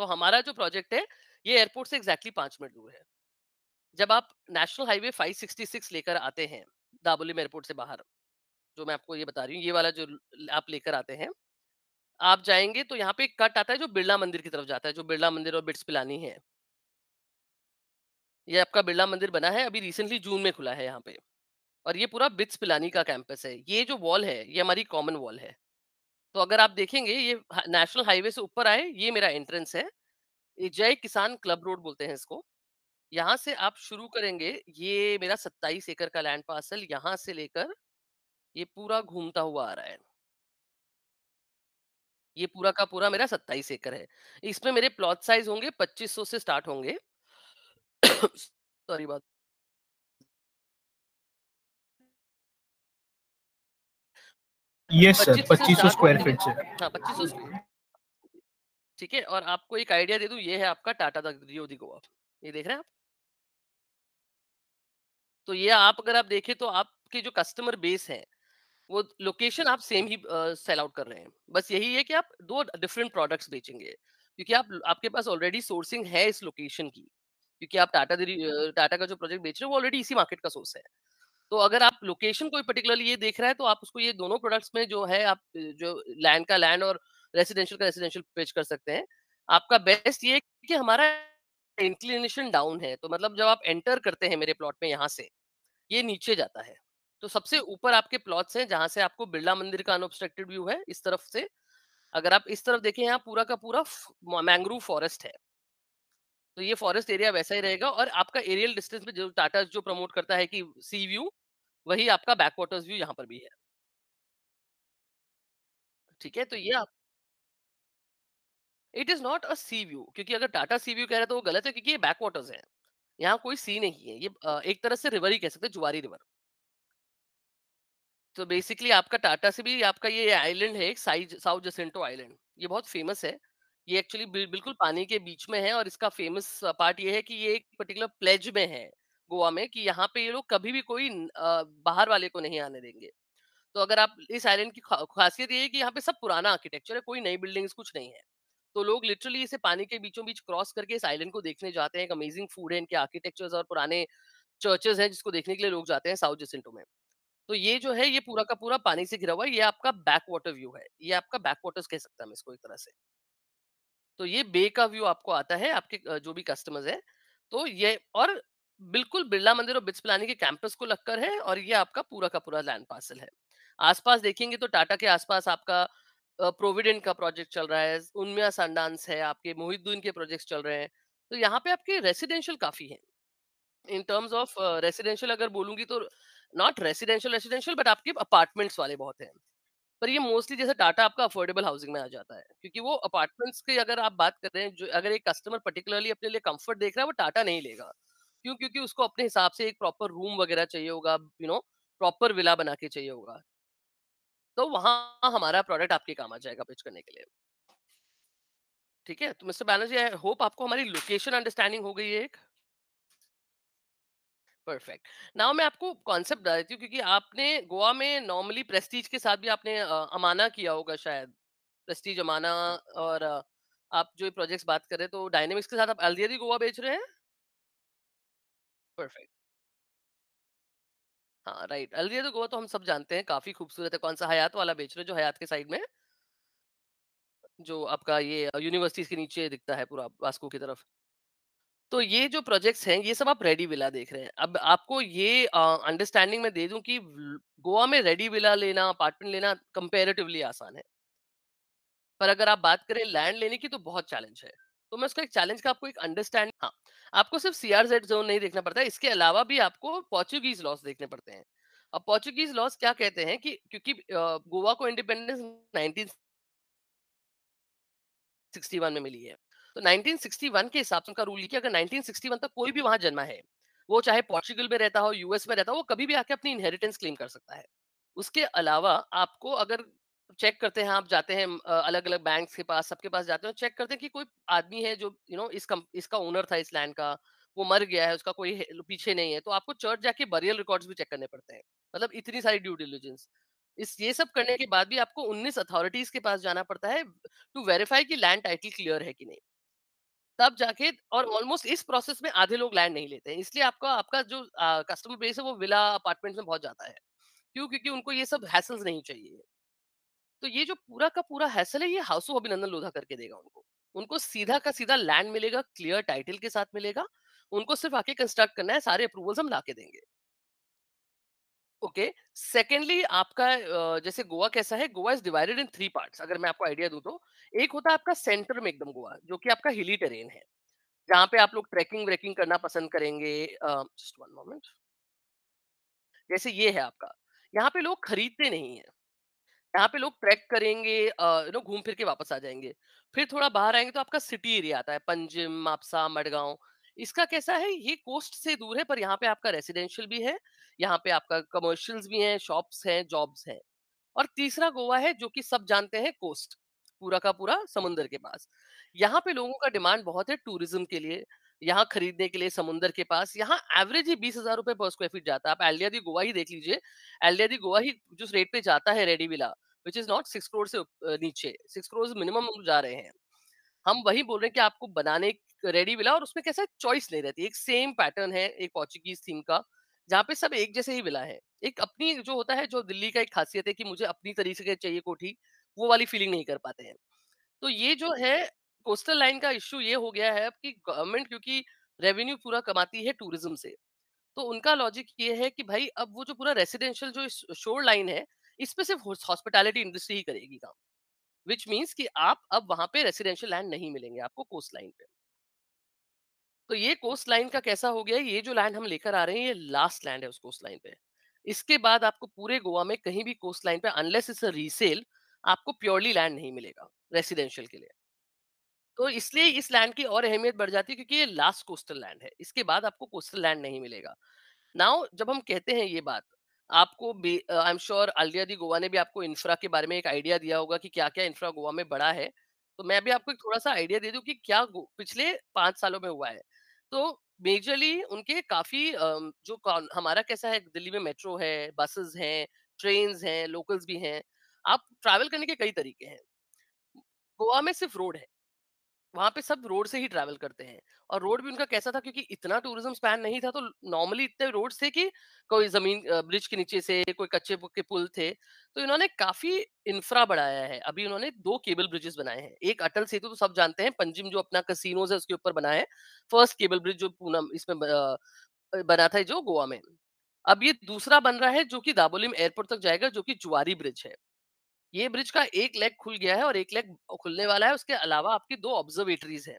तो हमारा जो प्रोजेक्ट है ये एयरपोर्ट से एग्जैक्टली पांच मिनट दूर है जब आप नेशनल हाईवे 566 लेकर आते हैं दाबोलिम एयरपोर्ट से बाहर जो मैं आपको ये बता रही हूँ ये वाला जो आप लेकर आते हैं आप जाएंगे तो यहाँ पे एक कट आता है जो बिरला मंदिर की तरफ जाता है जो बिरला मंदिर और बिट्स पिलानी है ये आपका बिरला मंदिर बना है अभी रिसेंटली जून में खुला है यहाँ पे और ये पूरा बिट्स पिलानी का कैंपस है ये जो वॉल है ये हमारी कॉमन वॉल है तो अगर आप देखेंगे ये नेशनल हाईवे से ऊपर आए ये मेरा एंट्रेंस है ये जय किसान क्लब रोड बोलते हैं इसको यहाँ से आप शुरू करेंगे ये मेरा सत्ताईस एकड़ का लैंड पार्सल यहाँ से लेकर ये पूरा घूमता हुआ आ रहा है ये पूरा का पूरा मेरा सत्ताईस एकड़ है इसमें मेरे प्लॉट साइज होंगे पच्चीस से स्टार्ट होंगे सॉरी बात यस सर पच्चीस सौ स्क्वायर फीट से हाँ पच्चीस सौ ठीक है और आपको एक आइडिया दे दू ये है आपका टाटा द दी गोवा ये देख रहे हैं आप तो ये आप अगर आप देखें तो आपके जो कस्टमर बेस है वो लोकेशन आप सेम ही सेल आउट कर रहे हैं बस यही है कि आप दो डिफरेंट प्रोडक्ट्स बेचेंगे क्योंकि आप आपके पास ऑलरेडी सोर्सिंग है इस लोकेशन की क्योंकि आप टाटा टाटा का जो प्रोजेक्ट बेच रहे हो वो ऑलरेडी इसी मार्केट का सोर्स है तो अगर आप लोकेशन कोई पर्टिकुलरली ये देख रहा है तो आप उसको ये दोनों प्रोडक्ट्स में जो है आप जो लैंड का लैंड और रेसिडेंशियल का रेसिडेंशियल पेश कर सकते हैं आपका बेस्ट ये कि हमारा इंक्लिनेशन डाउन है तो मतलब जब आप एंटर करते हैं मेरे प्लॉट में यहाँ से ये नीचे जाता है तो सबसे ऊपर आपके प्लॉट्स हैं जहाँ से आपको बिरला मंदिर का अनऑब्स्ट्रक्टेड व्यू है इस तरफ से अगर आप इस तरफ देखें यहाँ पूरा का पूरा मैंग्रोव फॉरेस्ट है तो ये फॉरेस्ट एरिया वैसा ही रहेगा और आपका एरियल डिस्टेंस में जो टाटा जो प्रमोट करता है कि सी व्यू वही आपका बैकवाटर्स व्यू यहाँ पर भी है ठीक है तो ये आप it is not a sea view क्योंकि अगर टाटा सी व्यू कह रहे तो वो गलत है क्योंकि ये बैक वाटर्स है यहाँ कोई सी नहीं है ये एक तरह से रिवर ही कह सकते जुआरी रिवर तो बेसिकली आपका टाटा से भी आपका ये आइलैंड है एक साउथ जसेंटो आइलैंड ये बहुत फेमस है ये एक्चुअली बिल्कुल पानी के बीच में है और इसका फेमस पार्ट ये है कि ये एक पर्टिकुलर प्लेज में है गोवा में कि यहाँ पे ये लोग कभी भी कोई बाहर वाले को नहीं आने देंगे तो अगर आप इस आइलैंड की खासियत ये है कि यहाँ पे सब पुराना आर्किटेक्चर है कोई नई बिल्डिंग्स कुछ नहीं है तो लोग लिटरली इसे पानी के बीचों बीच क्रॉस करके इस आइलैंड को देखने जाते हैं एक अमेजिंग फूड है इनके आर्किटेक्चर्स और पुराने चर्चेस हैं जिसको देखने के लिए लोग जाते हैं साउथ जेसेंटो में तो ये जो है ये पूरा का पूरा पानी से घिरा हुआ है ये आपका बैक वाटर व्यू है ये आपका बैक वाटर्स कह सकता है इसको एक तरह से तो ये बे का व्यू आपको आता है आपके जो भी कस्टमर्स है तो ये और बिल्कुल बिरला मंदिर और बिट्स पिलानी के कैंपस को लगकर है और ये आपका पूरा का पूरा लैंड पार्सल है आसपास देखेंगे तो टाटा के आसपास आपका प्रोविडेंट का प्रोजेक्ट चल रहा है उनमिया संडांस है आपके मोहिद्दीन के प्रोजेक्ट चल रहे हैं तो यहाँ पे आपके रेसिडेंशियल काफी है इन टर्म्स ऑफ रेसिडेंशियल अगर बोलूंगी तो नॉट रेसिडेंशियल रेसिडेंशियल बट आपके अपार्टमेंट्स वाले बहुत हैं पर ये मोस्टली जैसे टाटा आपका अफोर्डेबल हाउसिंग में आ जाता है क्योंकि वो अपार्टमेंट्स की अगर आप बात कर रहे हैं जो अगर एक कस्टमर पर्टिकुलरली अपने लिए कंफर्ट देख रहा है वो टाटा नहीं लेगा क्यों क्योंकि उसको अपने हिसाब से एक प्रॉपर रूम वगैरह चाहिए होगा यू नो प्रॉपर विला बना के चाहिए होगा तो वहां हमारा प्रोडक्ट आपके काम आ जाएगा पिच करने के लिए ठीक है तो मिस्टर बैनर्जी आई होप आपको हमारी लोकेशन अंडरस्टैंडिंग हो गई है एक परफेक्ट नाउ मैं आपको कॉन्सेप्ट बता देती हूँ क्योंकि आपने गोवा में नॉर्मली प्रेस्टीज के साथ भी आपने अमाना किया होगा शायद प्रेस्टीज अमाना और आप जो प्रोजेक्ट्स बात कर रहे हैं तो डायनेमिक्स के साथ आप अल्दियरी गोवा बेच रहे हैं परफेक्ट हाँ, राइट अलरिया तो गोवा तो हम सब जानते हैं काफी खूबसूरत है कौन सा हयात वाला बेच रहे जो हयात के साइड में जो आपका ये यूनिवर्सिटीज के नीचे दिखता है पूरा वास्को की तरफ तो ये जो प्रोजेक्ट्स हैं ये सब आप रेडी विला देख रहे हैं अब आपको ये अंडरस्टैंडिंग में दे दूं कि गोवा में रेडी विला लेना अपार्टमेंट लेना कंपेरेटिवली आसान है पर अगर आप बात करें लैंड लेने की तो बहुत चैलेंज है तो मैं उसका एक चैलेंज का आपको एक अंडरस्टैंड हाँ आपको सिर्फ सीआरजेड जोन नहीं देखना पड़ता है इसके अलावा भी आपको पोर्चुगीज लॉस देखने पड़ते हैं अब पोर्चुगीज लॉस क्या कहते हैं कि क्योंकि गोवा को इंडिपेंडेंस 1961 में मिली है तो 1961 के हिसाब से उनका रूल कि अगर 1961 तक कोई भी वहां जन्मा है वो चाहे पोर्चुगल में रहता हो यूएस में रहता हो वो कभी भी आके अपनी इनहेरिटेंस क्लेम कर सकता है उसके अलावा आपको अगर चेक करते हैं आप जाते हैं अलग अलग बैंक के पास सबके पास जाते हैं चेक करते हैं कि कोई आदमी है जो यू नो इस कम, इसका ओनर था इस लैंड का वो मर गया है उसका कोई पीछे नहीं है तो आपको चर्च जाके बरियल रिकॉर्ड्स भी चेक करने पड़ते हैं मतलब इतनी सारी ड्यू डिलीजेंस इस ये सब करने के बाद भी आपको 19 अथॉरिटीज के पास जाना पड़ता है टू वेरीफाई कि लैंड टाइटल क्लियर है कि नहीं तब जाके और ऑलमोस्ट इस प्रोसेस में आधे लोग लैंड नहीं लेते हैं इसलिए आपका आपका जो कस्टमर बेस है वो विला अपार्टमेंट में बहुत जाता है क्यों क्योंकि उनको ये सब हैसल्स नहीं चाहिए तो ये जो पूरा का पूरा हैसल है ये हाउस ऑफ अभिनंदन लोधा करके देगा उनको उनको सीधा का अच्छा। सीधा लैंड मिलेगा क्लियर टाइटल के साथ मिलेगा उनको सिर्फ आके कंस्ट्रक्ट करना है सारे अप्रूवल्स हम ला के देंगे ओके okay. सेकेंडली आपका जैसे गोवा कैसा है Goa is divided in three part अगर मैं आपको आइडिया दू तो एक होता है आपका सेंटर में एकदम गोवा जो कि आपका हिली टेरेन है जहां पे आप लोग ट्रैकिंग व्रेकिंग करना पसंद करेंगे जस्ट वन मोमेंट जैसे ये है आपका यहाँ पे लोग खरीदते नहीं है यहाँ पे लोग ट्रैक करेंगे यू नो घूम फिर के वापस आ जाएंगे फिर थोड़ा बाहर आएंगे तो आपका सिटी एरिया आता है पंजिम मापसा मडगांव इसका कैसा है ये कोस्ट से दूर है पर यहाँ पे आपका रेसिडेंशियल भी है यहाँ पे आपका कमर्शियल्स भी हैं शॉप्स हैं जॉब्स हैं और तीसरा गोवा है जो कि सब जानते हैं कोस्ट पूरा का पूरा समुंदर के पास यहाँ पे लोगों का डिमांड बहुत है टूरिज्म के लिए यहाँ खरीदने के लिए समुद्र के पास यहाँ एवरेज ही बीस हजार रुपए पर स्क्वायर फीट जाता है आप एलियादी गोवा ही देख लीजिए एलियादी गोवा ही जो रेट पे जाता है ready villa which is not six crore से नीचे सिक्स करोड़ मिनिमम जा रहे हैं हम वही बोल रहे हैं कि आपको बनाने रेडी विला और उसमें कैसा चॉइस ले रहती है एक सेम पैटर्न है एक पोर्चुगीज थीम का जहाँ पे सब एक जैसे ही विला है एक अपनी जो होता है जो दिल्ली का एक खासियत है कि मुझे अपनी तरीके से चाहिए कोठी वो वाली फीलिंग नहीं कर पाते हैं तो ये जो है कोस्टल लाइन का इश्यू ये हो गया है कि गवर्नमेंट क्योंकि रेवेन्यू पूरा कमाती है टूरिज्म से तो उनका लॉजिक ये है कि भाई अब वो जो पूरा रेसिडेंशियल जो शोर लाइन है इस पे सिर्फ हॉस्पिटैलिटी इंडस्ट्री ही करेगी काम विच मीन्स कि आप अब वहां पे रेसिडेंशियल लैंड नहीं मिलेंगे आपको कोस्ट लाइन पे तो ये कोस्ट लाइन का कैसा हो गया ये जो लैंड हम लेकर आ रहे हैं ये लास्ट लैंड है उस कोस्ट लाइन पे इसके बाद आपको पूरे गोवा में कहीं भी कोस्ट लाइन पे अनलेस इट्स रीसेल आपको प्योरली लैंड नहीं मिलेगा रेसिडेंशियल के लिए तो इसलिए इस लैंड की और अहमियत बढ़ जाती है क्योंकि ये लास्ट कोस्टल लैंड है इसके बाद आपको कोस्टल लैंड नहीं मिलेगा नाउ जब हम कहते हैं ये बात आपको आई एम श्योर आलिया दी गोवा ने भी आपको इंफ्रा के बारे में एक आइडिया दिया होगा कि क्या क्या इंफ्रा गोवा में बड़ा है तो मैं भी आपको एक थोड़ा सा आइडिया दे दूं कि क्या पिछले पांच सालों में हुआ है तो मेजरली उनके काफी जो हमारा कैसा है दिल्ली में मेट्रो है बसेस हैं ट्रेन हैं लोकल्स भी हैं आप ट्रैवल करने के कई तरीके हैं गोवा में सिर्फ रोड है वहां पे सब रोड से ही ट्रैवल करते हैं और रोड भी उनका कैसा था क्योंकि इतना टूरिज्म स्पैन नहीं था तो नॉर्मली इतने रोड थे कि कोई जमीन ब्रिज के नीचे से कोई कच्चे के पुल थे तो इन्होंने काफी इंफ्रा बढ़ाया है अभी उन्होंने दो केबल ब्रिजेस बनाए हैं एक अटल सेतु तो सब जानते हैं पंजिम जो अपना कसिनोज है उसके ऊपर बनाया है फर्स्ट केबल ब्रिज जो पूना इसमें बना था जो गोवा में अब ये दूसरा बन रहा है जो कि दाबोलिम एयरपोर्ट तक जाएगा जो कि जुआरी ब्रिज है ये ब्रिज का एक लेग खुल गया है और एक लेग खुलने वाला है उसके अलावा आपकी दो ऑब्जर्वेटरीज हैं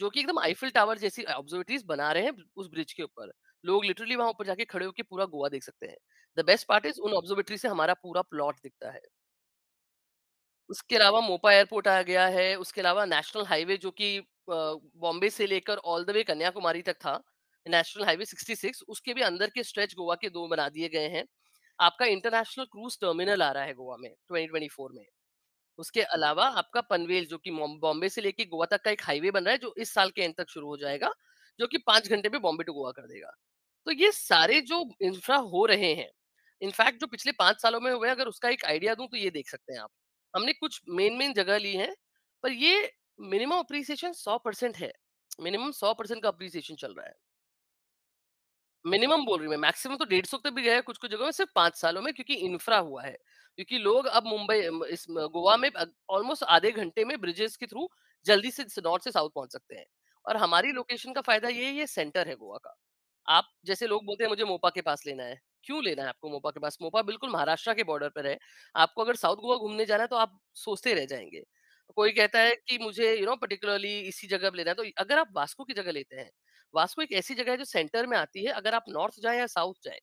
जो कि एकदम आईफिल टावर जैसी ऑब्जर्वेटरीज बना रहे हैं उस ब्रिज के ऊपर लोग लिटरली वहां ऊपर जाके खड़े होकर पूरा गोवा देख सकते हैं द बेस्ट पार्ट इज उन ऑब्जर्वेटरी से हमारा पूरा प्लॉट दिखता है उसके अलावा मोपा एयरपोर्ट आ गया है उसके अलावा नेशनल हाईवे जो कि बॉम्बे से लेकर ऑल द वे कन्याकुमारी तक था नेशनल हाईवे 66 उसके भी अंदर के स्ट्रेच गोवा के दो बना दिए गए हैं आपका इंटरनेशनल क्रूज टर्मिनल आ रहा है गोवा में 2024 में उसके अलावा आपका पनवेल जो कि बॉम्बे से लेके गोवा तक का एक हाईवे बन रहा है जो इस साल के एंड तक शुरू हो जाएगा जो कि पांच घंटे में बॉम्बे टू गोवा कर देगा तो ये सारे जो इंफ्रा हो रहे हैं इनफैक्ट जो पिछले पांच सालों में हुए अगर उसका एक आइडिया दूं तो ये देख सकते हैं आप हमने कुछ मेन मेन जगह ली है पर ये मिनिमम अप्रिसिएशन सौ परसेंट है मिनिमम सौ परसेंट का अप्रिसिएशन चल रहा है मिनिमम बोल रही हूँ मैक्सिमम तो डेढ़ सौ तक भी गया है कुछ कुछ जगहों में सिर्फ पांच सालों में क्योंकि इंफ्रा हुआ है क्योंकि लोग अब मुंबई इस गोवा में ऑलमोस्ट आधे घंटे में ब्रिजेस के थ्रू जल्दी से नॉर्थ से साउथ पहुंच सकते हैं और हमारी लोकेशन का फायदा ये ये सेंटर है गोवा का आप जैसे लोग बोलते हैं मुझे मोपा के पास लेना है क्यों लेना है आपको मोपा के पास मोपा बिल्कुल महाराष्ट्र के बॉर्डर पर है आपको अगर साउथ गोवा घूमने जाना है तो आप सोचते रह जाएंगे कोई कहता है कि मुझे यू नो पर्टिकुलरली इसी जगह लेना है तो अगर आप वास्को की जगह लेते हैं वास्को एक ऐसी जगह है जो सेंटर में आती है अगर आप नॉर्थ जाए या साउथ जाए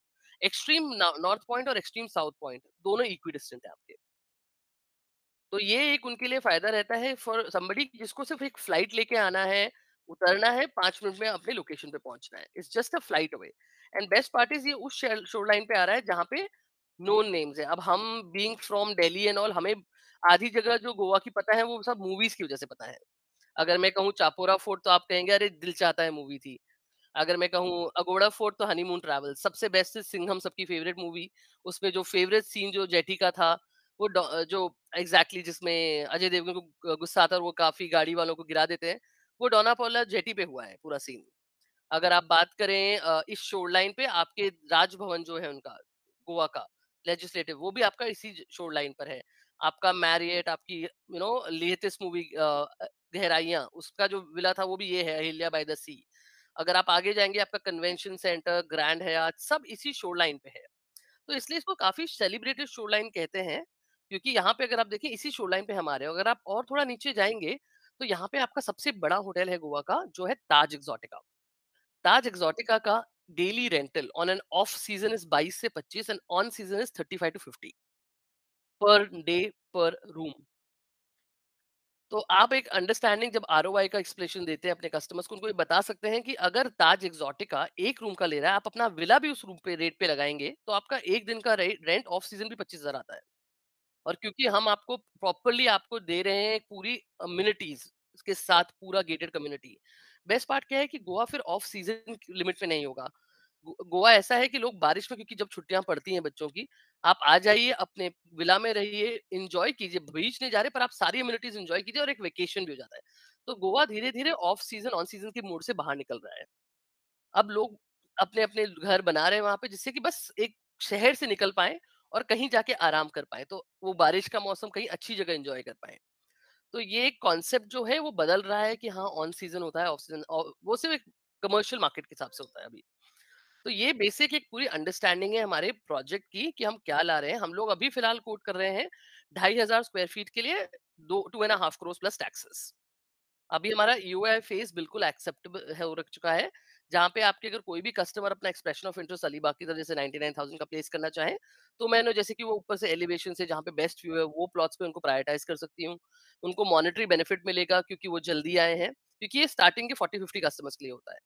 एक्सट्रीम नॉर्थ पॉइंट और एक्सट्रीम साउथ पॉइंट दोनों इक्वी डिस्टेंट है आपके तो ये एक उनके लिए फायदा रहता है फॉर समबडी जिसको सिर्फ एक फ्लाइट लेके आना है उतरना है पांच मिनट में अपने लोकेशन पे पहुंचना है it's just a flight away and best part is ये उस शोर लाइन पे आ रहा है जहाँ पे नोन नेम्स है अब हम being from Delhi and all हमें आधी जगह जो गोवा की पता है वो सब मूवीज की वजह से पता है अगर मैं कहूँ चापोरा फोर्ट तो आप कहेंगे अरे दिल चाहता है मूवी थी अगर मैं कहूँ अगोड़ा फोर्ट तो हनीमून ट्रैवल सबसे बेस्ट सिंघम सबकी फेवरेट मूवी उसमें जो फेवरेट सीन जो जेटी का था वो जो एग्जैक्टली जिसमें अजय देवगन को गुस्सा आता है वो काफी गाड़ी वालों को गिरा देते हैं वो डोना पोला जेटी पे हुआ है पूरा सीन अगर आप बात करें इस शोर लाइन पे आपके राजभवन जो है उनका गोवा का लेजिस्लेटिव वो भी आपका इसी शोर लाइन पर है आपका मैरियट आपकी you know latest movie Gehraiyaan उसका जो विला था वो भी ये है अहिल्या बाय द सी अगर आप आगे जाएंगे आपका कन्वेंशन सेंटर ग्रैंड है आज सब इसी शोर लाइन पे है तो इसलिए इसको काफी सेलिब्रेटेड शोर लाइन कहते हैं क्योंकि यहाँ पे अगर आप देखें इसी शोर लाइन पे हमारे अगर आप और थोड़ा नीचे जाएंगे तो यहाँ पे आपका सबसे बड़ा होटल है गोवा का जो है ताज एक्सोटिका ताज एक्सोटिका का daily rental on an off season is बाईस से पच्चीस and on season is thirty five to fifty per day per room तो आप एक अंडरस्टैंडिंग जब आर का एक्सप्लेनेशन देते हैं अपने कस्टमर्स को उनको ये बता सकते हैं कि अगर ताज एक्सोटिका एक रूम का ले रहा है आप अपना विला भी उस रूम पे रेट पे लगाएंगे तो आपका एक दिन का रेंट ऑफ सीजन भी पच्चीस हजार आता है और क्योंकि हम आपको प्रॉपरली आपको दे रहे हैं पूरी अम्यूनिटीज के साथ पूरा गेटेड कम्युनिटी बेस्ट पार्ट क्या है कि गोवा फिर ऑफ सीजन लिमिट में नहीं होगा गोवा ऐसा है कि लोग बारिश में क्योंकि जब छुट्टियां पड़ती हैं बच्चों की आप आ जाइए अपने विला में रहिए इंजॉय कीजिए बीच नहीं जा रहे पर आप सारी इम्यूनिटीज इंजॉय कीजिए और एक वेकेशन भी हो जाता है तो गोवा धीरे धीरे ऑफ सीजन ऑन सीजन के मोड से बाहर निकल रहा है अब लोग अपने अपने घर बना रहे हैं वहां पे जिससे कि बस एक शहर से निकल पाए और कहीं जाके आराम कर पाए तो वो बारिश का मौसम कहीं अच्छी जगह एंजॉय कर पाए तो ये एक कॉन्सेप्ट जो है वो बदल रहा है कि हाँ ऑन सीजन होता है ऑफ सीजन वो सिर्फ एक कमर्शियल मार्केट के हिसाब से होता है अभी तो ये बेसिक एक पूरी अंडरस्टैंडिंग है हमारे प्रोजेक्ट की कि हम क्या ला रहे हैं हम लोग अभी फिलहाल कोट कर रहे हैं ढाई हजार स्क्वायर फीट के लिए दो two and half crores plus taxes अभी हमारा आई फेस बिल्कुल एक्सेप्टेबल है हो रख चुका है जहाँ पे आपके अगर कोई भी कस्टमर अपना एक्सप्रेशन ऑफ इंटरेस्ट अली बाकी तरह जैसे 99,000 का प्लेस करना चाहे तो मैंने जैसे कि वो ऊपर से एलिवेशन से जहाँ पे बेस्ट व्यू है वो प्लॉट्स पे उनको प्रायोरिटाइज कर सकती हूँ उनको मॉनिटरी बेनिफिट मिलेगा क्योंकि वो जल्दी आए हैं क्योंकि ये स्टार्टिंग के फोर्टी फिफ्टी कस्टमर्स के लिए होता है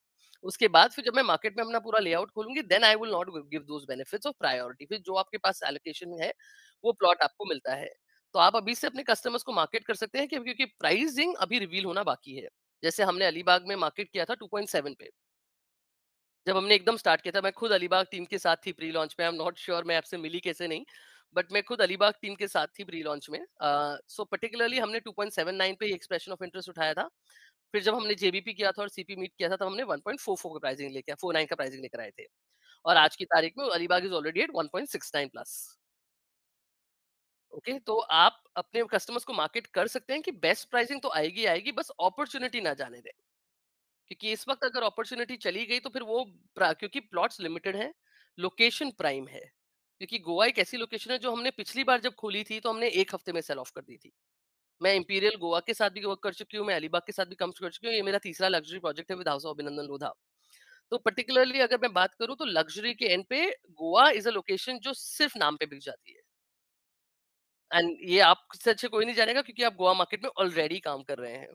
उसके बाद फिर जब मैं मार्केट में अपना पूरा लेआउट खोलूंगी then I will not give those benefits of priority फिर जो आपके पास एलोकेशन है वो प्लॉट आपको मिलता है तो आप अभी से अपने कस्टमर्स को मार्केट कर सकते हैं क्योंकि प्राइसिंग अभी रिवील होना बाकी है जैसे हमने अलीबाग में मार्केट किया था 2.7 पे जब हमने एकदम स्टार्ट किया था मैं खुद अलीबाग टीम के साथ थी प्री लॉन्च में आई एम नॉट श्योर मैं आपसे मिली कैसे नहीं बट मैं खुद अलीबाग टीम के साथ थी प्री लॉन्च में सो uh, पर्टिकुलरली so हमने 2.79 पे एक्सप्रेशन ऑफ इंटरेस्ट उठाया था फिर जब हमने जेबीपी किया था और सीपी मीट किया था तब हमने 1.44 का प्राइसिंग लेके फोर नाइन का प्राइसिंग लेकर आए थे और आज की तारीख में Alibag is already at 1.69 plus okay तो आप अपने कस्टमर्स को मार्केट कर सकते हैं कि बेस्ट प्राइसिंग तो आएगी आएगी बस अपॉर्चुनिटी ना जाने दें क्योंकि इस वक्त अगर अपॉर्चुनिटी चली गई तो फिर वो क्योंकि प्लॉट्स लिमिटेड है लोकेशन प्राइम है क्योंकि गोवा एक ऐसी लोकेशन है जो हमने पिछली बार जब खोली थी तो हमने एक हफ्ते में सेल ऑफ कर दी थी मैं इंपीरियल गोवा के साथ भी वर्क कर चुकी हूँ मैं अलीबाग के साथ भी कम कर चुकी हूँ ये मेरा तीसरा लग्जरी प्रोजेक्ट है with house of Abhinandan Lodha तो पर्टिकुलरली अगर मैं बात करूँ तो लग्जरी के एंड पे गोवा इज अ लोकेशन जो सिर्फ नाम पे बिक जाती है एंड ये आपसे अच्छे कोई नहीं जानेगा क्योंकि आप गोवा मार्केट में ऑलरेडी काम कर रहे हैं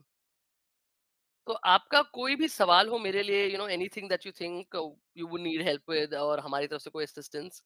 तो आपका कोई भी सवाल हो मेरे लिए you know anything that you think you would need help with और हमारी तरफ से कोई असिस्टेंस